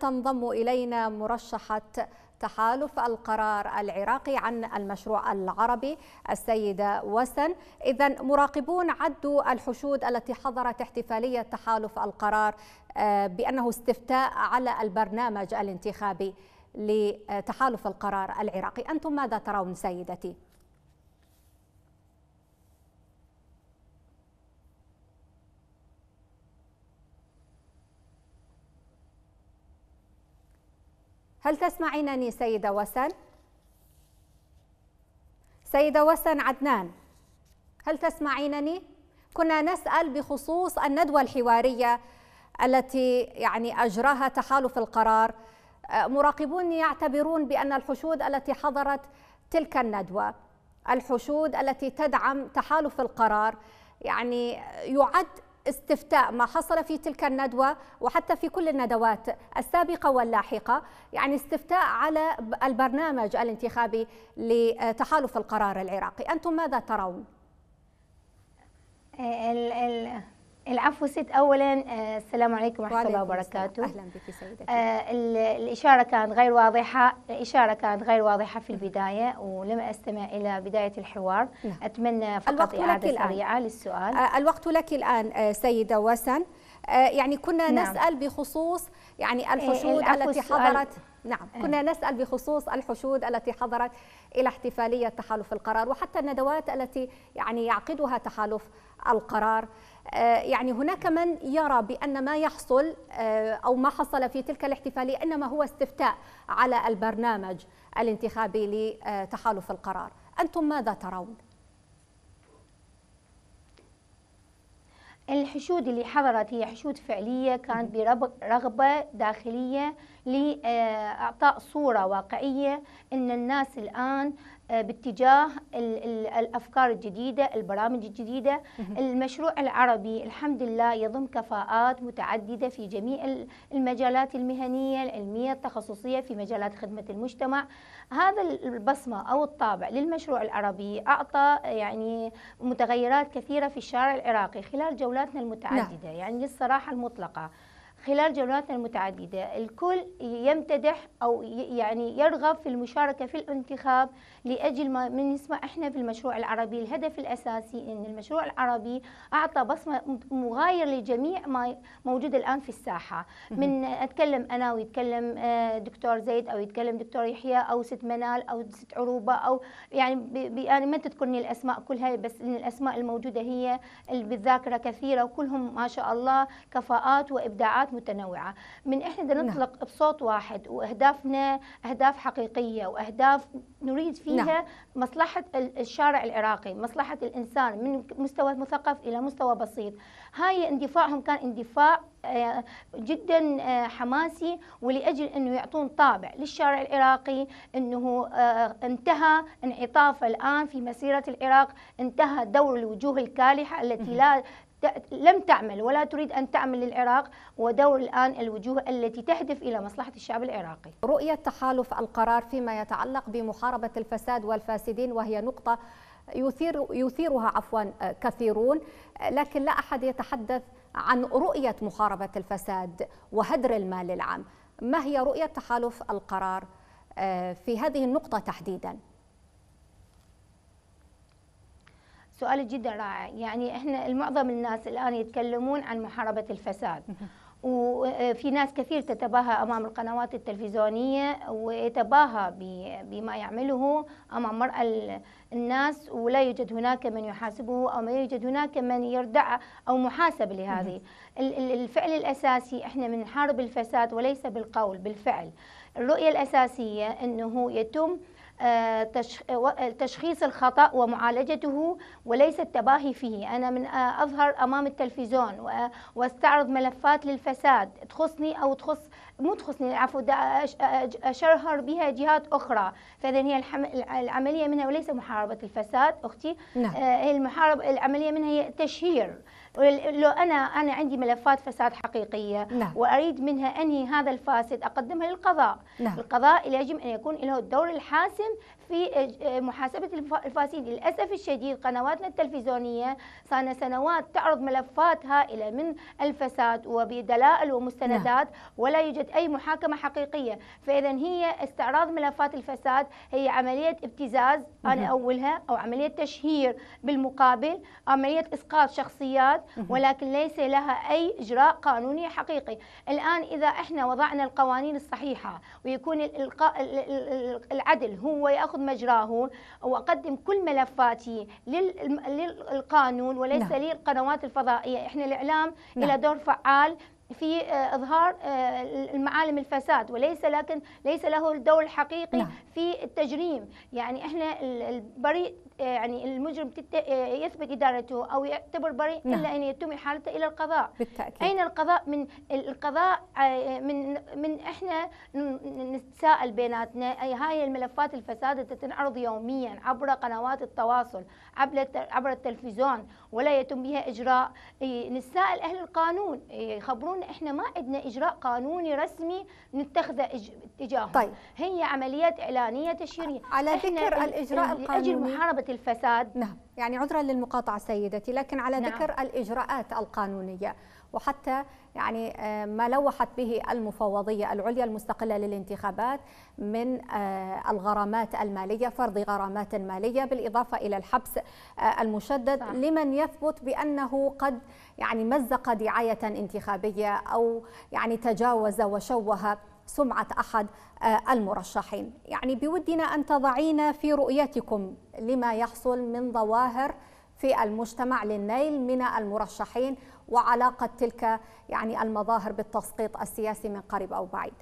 تنضم إلينا مرشحة تحالف القرار العراقي عن المشروع العربي السيدة وسن إذا مراقبون عدوا الحشود التي حضرت احتفالية تحالف القرار آه، بأنه استفتاء على البرنامج الانتخابي لتحالف القرار العراقي أنتم ماذا ترون سيدتي؟ هل تسمعينني سيدة وسن؟ سيدة وسن عدنان هل تسمعينني؟ كنا نسأل بخصوص الندوة الحوارية التي يعني أجراها تحالف القرار مراقبون يعتبرون بأن الحشود التي حضرت تلك الندوة الحشود التي تدعم تحالف القرار يعني يعد استفتاء ما حصل في تلك الندوة وحتى في كل الندوات السابقة واللاحقة يعني استفتاء على البرنامج الانتخابي لتحالف القرار العراقي أنتم ماذا ترون؟ آه، العفو ست اولا آه، السلام عليكم ورحمه الله وبركاته اهلا بك سيدتي آه الاشاره كانت غير واضحه الاشاره كانت غير واضحه في البدايه ولم استمع الى بدايه الحوار لا. نعم. اتمنى فقط اعاده سريعه للسؤال آه الوقت لك الان آه، سيده وسن آه يعني كنا نعم. نسال بخصوص يعني آه، الحشود التي حضرت نعم آه. كنا نسأل بخصوص الحشود التي حضرت إلى احتفالية تحالف القرار وحتى الندوات التي يعني يعقدها تحالف القرار آه، يعني هناك من يرى بأن ما يحصل آه، أو ما حصل في تلك الاحتفالية إنما هو استفتاء على البرنامج الانتخابي لتحالف القرار أنتم ماذا ترون؟ الحشود اللي حضرت هي حشود فعلية كانت برغبة داخلية لإعطاء صورة واقعية أن الناس الآن آه، باتجاه الافكار الجديده، البرامج الجديده، المشروع العربي الحمد لله يضم كفاءات متعدده في جميع المجالات المهنيه، العلميه، التخصصيه في مجالات خدمه المجتمع. هذا البصمه او الطابع للمشروع العربي اعطى آه، يعني متغيرات كثيره في الشارع العراقي خلال جولاتنا المتعدده، نعم. يعني للصراحه المطلقه. خلال جولاتنا المتعددة الكل يمتدح أو يعني يرغب في المشاركة في الانتخاب لأجل ما من نسمع إحنا في المشروع العربي الهدف الأساسي أن المشروع العربي أعطى بصمة مغاير لجميع ما موجود الآن في الساحة من أتكلم أنا ويتكلم آه، دكتور زيد أو يتكلم دكتور يحيى أو ست منال أو ست عروبة أو يعني يعني ما تذكرني الأسماء كلها بس إن الأسماء الموجودة هي اللي بالذاكرة كثيرة وكلهم ما شاء الله كفاءات وإبداعات أهداف متنوعة من إحنا بدنا نطلق نعم. بصوت واحد وأهدافنا أهداف حقيقية وأهداف نريد فيها نعم. مصلحة الشارع العراقي مصلحة الإنسان من مستوى مثقف إلى مستوى بسيط هاي اندفاعهم كان اندفاع آه، جدا آه، حماسي ولاجل انه يعطون طابع للشارع العراقي انه آه، انتهى انعطافه الان في مسيره العراق انتهى دور الوجوه الكالحه التي لا لم تعمل ولا تريد أن تعمل للعراق ودور الآن الوجوه التي تهدف إلى مصلحة الشعب العراقي رؤية تحالف القرار فيما يتعلق بمحاربة الفساد والفاسدين وهي نقطة يثير يثيرها عفوا كثيرون لكن لا أحد يتحدث عن رؤية محاربة الفساد وهدر المال العام ما هي رؤية تحالف القرار آه، في هذه النقطة تحديداً؟ سؤال جدا رائع يعني احنا معظم الناس الان يتكلمون عن محاربه الفساد وفي آه، ناس كثير تتباهى امام القنوات التلفزيونيه ويتباهى بما يعمله امام مرأى الناس ولا يوجد هناك من يحاسبه او لا يوجد هناك من يردع او محاسب لهذه الفعل الاساسي احنا بنحارب الفساد وليس بالقول بالفعل الرؤيه الاساسيه انه يتم آه، تشخيص الخطأ ومعالجته وليس التباهي فيه أنا من آه، أظهر أمام التلفزيون واستعرض ملفات للفساد تخصني أو تخص مو تخصني عفوا أشرهر بها جهات أخرى فإذا هي العملية منها وليس محاربة الفساد أختي نعم. آه، المحاربة العملية منها هي تشهير لو انا انا عندي ملفات فساد حقيقيه نعم. واريد منها انهي هذا الفاسد اقدمها للقضاء نعم. القضاء يجب ان يكون له الدور الحاسم في آه، محاسبة الفاسدين للأسف الشديد قنواتنا التلفزيونية صار سنوات تعرض ملفات هائلة من الفساد وبدلائل ومستندات نعم. ولا يوجد أي محاكمة حقيقية فإذا هي استعراض ملفات الفساد هي عملية ابتزاز مه. أنا أولها أو عملية تشهير بالمقابل عملية إسقاط شخصيات مه. ولكن ليس لها أي إجراء قانوني حقيقي الآن إذا إحنا وضعنا القوانين الصحيحة ويكون العدل هو يأخذ أخذ مجراه وأقدم كل ملفاتي للقانون وليس نعم. للقنوات الفضائية إحنا الإعلام نعم. إلى دور فعال في آه، اظهار آه، المعالم الفساد وليس لكن ليس له الدور الحقيقي نعم. في التجريم يعني احنا البريء آه، يعني المجرم آه، يثبت إدارته أو يعتبر بريء نعم. إلا أن يتم إحالته إلى القضاء بالتأكيد. أين القضاء من القضاء آه، من من إحنا نتساءل بيناتنا أي هاي الملفات الفساد تنعرض يوميا عبر قنوات التواصل عبر عبر التلفزيون ولا يتم بها إجراء نتساءل أهل القانون يخبرونا إحنا ما عندنا إجراء قانوني رسمي نتخذه تجاههم طيب. هي عمليات إعلانية تشهيرية على ذكر الإجراء القانوني أجل محاربة الفساد نعم. يعني عذرا للمقاطعة سيدتي لكن على نعم. ذكر الإجراءات القانونية وحتى يعني آه، ما لوحت به المفوضية العليا المستقلة للانتخابات من آه، الغرامات المالية فرض غرامات مالية بالإضافة إلى الحبس آه، المشدد صح. لمن يثبت بأنه قد يعني مزق دعاية انتخابية أو يعني تجاوز وشوه سمعة أحد المرشحين يعني بودنا أن تضعينا في رؤيتكم لما يحصل من ضوابط الظواهر في المجتمع للنيل من المرشحين وعلاقة تلك يعني المظاهر بالتسقيط السياسي من قريب أو بعيد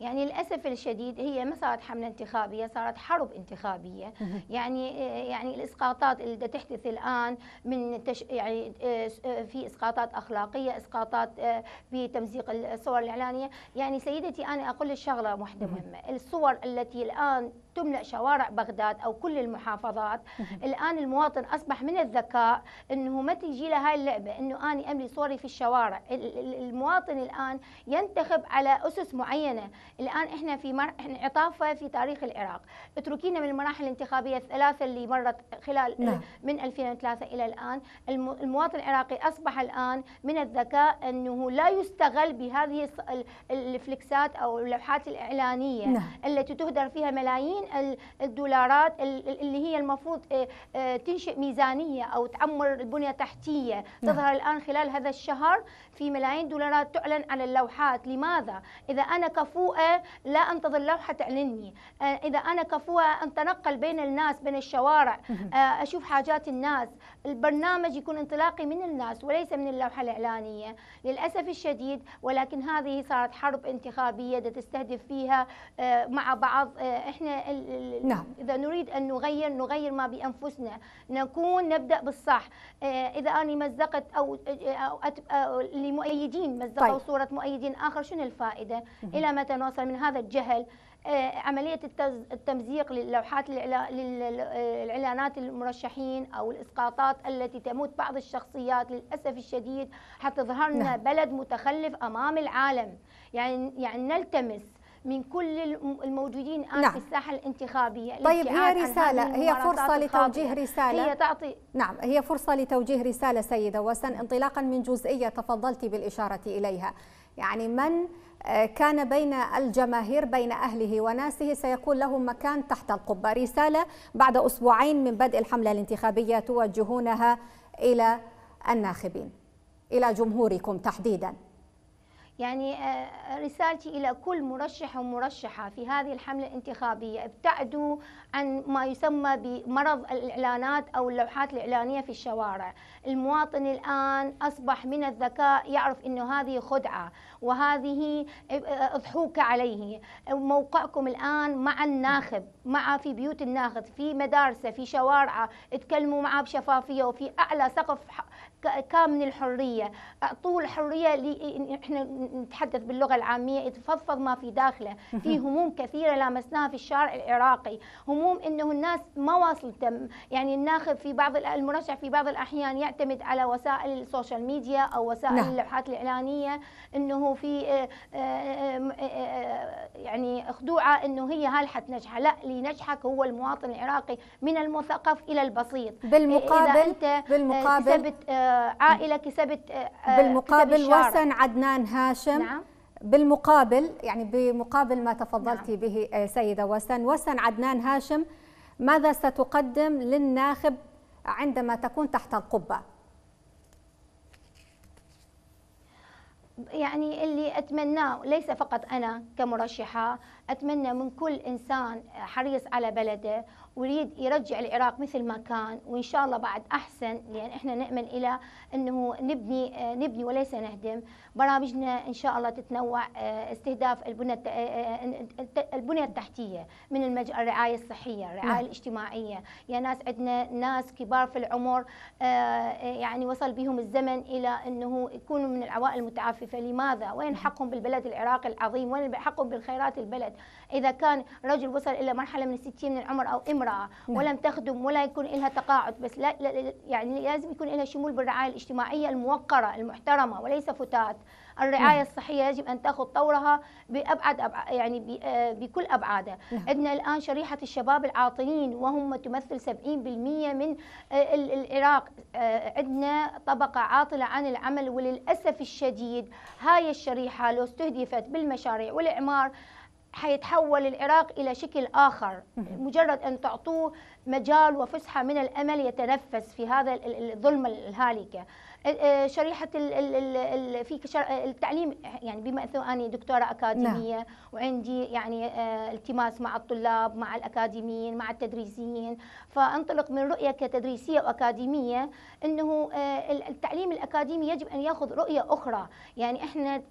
يعني للاسف الشديد هي ما صارت حمله انتخابيه صارت حرب انتخابيه يعني يعني الاسقاطات اللي تحدث الان من تش يعني آه، في اسقاطات اخلاقيه اسقاطات آه، بتمزيق الصور الاعلانيه يعني سيدتي انا اقول لك شغله واحده مهمه الصور التي الان تملأ شوارع بغداد أو كل المحافظات الآن المواطن أصبح من الذكاء أنه ما تجي له هاي اللعبة أنه أنا أملي صوري في الشوارع المواطن الآن ينتخب على أسس معينة الآن إحنا في مر... إحنا عطافة في تاريخ العراق اتركينا من المراحل الانتخابية الثلاثة اللي مرت خلال نعم. من 2003 إلى الآن المواطن العراقي أصبح الآن من الذكاء أنه لا يستغل بهذه الفلكسات أو اللوحات الإعلانية نعم. التي تهدر فيها ملايين من الدولارات اللي هي المفروض آه، آه، تنشئ ميزانية أو تعمر البنية التحتية نعم. تظهر الآن خلال هذا الشهر في ملايين دولارات تعلن على اللوحات لماذا؟ إذا أنا كفوءة لا أنتظر لوحة تعلني آه، إذا أنا كفوءة أتنقل بين الناس بين الشوارع أشوف حاجات الناس البرنامج يكون انطلاقي من الناس وليس من اللوحة الإعلانية للأسف الشديد ولكن هذه صارت حرب انتخابية تستهدف فيها مع بعض إحنا نعم. إذا نريد أن نغير نغير ما بأنفسنا نكون نبدأ بالصح آه، إذا أنا مزقت أو, أو لمؤيدين مزقوا طيب. صورة مؤيدين آخر شنو الفائدة مم. إلى متى نوصل من هذا الجهل آه، عملية التمزيق للوحات الإعلانات المرشحين أو الإسقاطات التي تموت بعض الشخصيات للأسف الشديد ظهرنا نعم. بلد متخلف أمام العالم يعني يعني نلتمس من كل الموجودين الان آه، نعم. في الساحه الانتخابيه طيب هي رساله هي فرصه لتوجيه رساله هي تعطي نعم هي فرصه لتوجيه رساله سيده وسن انطلاقا من جزئيه تفضلت بالاشاره اليها يعني من آه، كان بين الجماهير بين أهله وناسه سيكون لهم مكان تحت القبة رسالة بعد أسبوعين من بدء الحملة الانتخابية توجهونها إلى الناخبين إلى جمهوركم تحديداً يعني آه، رسالتي إلى كل مرشح ومرشحة في هذه الحملة الانتخابية ابتعدوا عن ما يسمى بمرض الإعلانات أو اللوحات الإعلانية في الشوارع المواطن الآن أصبح من الذكاء يعرف أنه هذه خدعة وهذه آه، أضحوكة عليه موقعكم الآن مع الناخب مع في بيوت الناخب في مدارسه في شوارعه تكلموا معه بشفافية وفي أعلى سقف كامن الحرية أعطوه الحرية اللي إحنا نتحدث باللغة العامية يتفضفض ما في داخله في هموم كثيرة لامسناها في الشارع العراقي هموم أنه الناس ما واصلته يعني الناخب في بعض المرشح في بعض الأحيان يعتمد على وسائل السوشيال ميديا أو وسائل نعم. اللوحات الإعلانية أنه في آه، آه، آه، يعني خدوعة أنه هي هل حتنجح لا اللي نجحك هو المواطن العراقي من المثقف إلى البسيط بالمقابل إذا أنت بالمقابل ثبت عائله كسبت آه، آه، بالمقابل كسب وسن عدنان هاشم نعم بالمقابل يعني بمقابل ما تفضلتي نعم. به آه، سيده وسن وسن عدنان هاشم ماذا ستقدم للناخب عندما تكون تحت القبه يعني اللي اتمناه ليس فقط انا كمرشحه اتمنى من كل انسان حريص على بلده ويريد يرجع العراق مثل ما كان وان شاء الله بعد احسن لان احنا نامل الى انه نبني نبني وليس نهدم برامجنا ان شاء الله تتنوع آه، استهداف البنى آه، آه، البنيه التحتيه من الرعايه الصحيه الرعايه نعم. الاجتماعيه يا ناس عندنا ناس كبار في العمر يعني وصل بهم الزمن الى انه يكونوا من العوائل المتعففه لماذا وين نعم. حقهم بالبلد العراقي العظيم وين حقهم بالخيرات البلد اذا كان رجل وصل الى مرحله من الستين من العمر او امراه نعم. ولم تخدم ولا يكون لها تقاعد بس لا, لا يعني لازم يكون لها شمول بالرعايه الاجتماعيه الموقره المحترمه وليس فتات الرعايه نعم. الصحيه يجب ان تاخذ طورها بابعد أبع... يعني آه، بكل أبعادها نعم. عندنا الان شريحه الشباب العاطلين وهم تمثل 70% من آه، العراق آه، عندنا طبقه عاطله عن العمل وللاسف الشديد هاي الشريحه لو استهدفت بالمشاريع والاعمار حيتحول العراق الى شكل اخر مجرد ان تعطوه مجال وفسحه من الامل يتنفس في هذا الظلمه الهالكه آه، شريحه في التعليم يعني بما انه انا دكتوره اكاديميه نعم. وعندي يعني آه، التماس مع الطلاب مع الاكاديميين مع التدريسيين فانطلق من رؤيه كتدريسيه واكاديميه انه آه، التعليم الاكاديمي يجب ان ياخذ رؤيه اخرى يعني احنا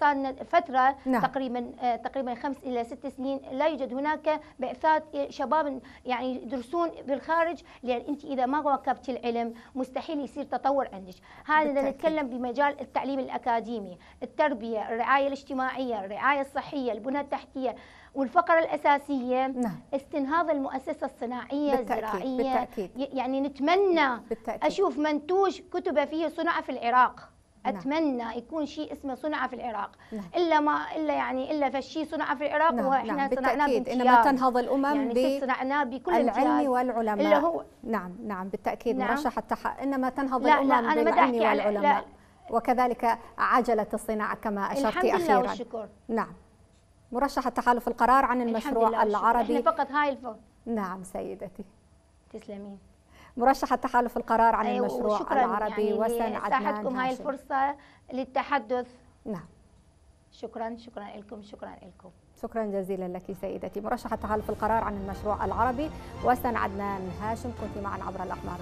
صار لنا فتره نعم. تقريبا تقريبا خمس الى ست سنين لا يوجد هناك بعثات شباب يعني يدرسون بالخارج لان انت اذا ما واكبت العلم مستحيل يصير تطور عندك هذا إذا نتكلم بمجال التعليم الأكاديمي التربية الرعاية الاجتماعية الرعاية الصحية البنى التحتية والفقرة الأساسية نعم. استنهاض المؤسسة الصناعية بالتأكيد. الزراعية بالتأكيد. يعني نتمنى بالتأكيد. أشوف منتوج كتبه فيه صنع في العراق نعم. اتمنى نعم. يكون شيء اسمه صنع في العراق نعم. الا ما الا يعني الا فشيء صنع في العراق نعم. واحنا نعم. صنعناه بالتاكيد انما تنهض الامم يعني صنعناه بكل العلم والعلماء اللي هو نعم نعم بالتاكيد نعم. مرشح انما تنهض لا الامم لا بالعلم والعلماء لا وكذلك عجله الصناعه كما اشرت اخيرا الحمد لله والشكر نعم مرشح التحالف القرار عن المشروع العربي فقط هاي الفوز نعم سيدتي تسلمين مرشحة تحالف القرار عن أيوة المشروع يعني العربي يعني وسن عدنان ساحتكم هاي الفرصة للتحدث نعم شكرا شكرا لكم شكرا لكم شكرا جزيلا لك سيدتي مرشحة تحالف القرار عن المشروع العربي وسن عدنان هاشم كنت معنا عبر الأقمار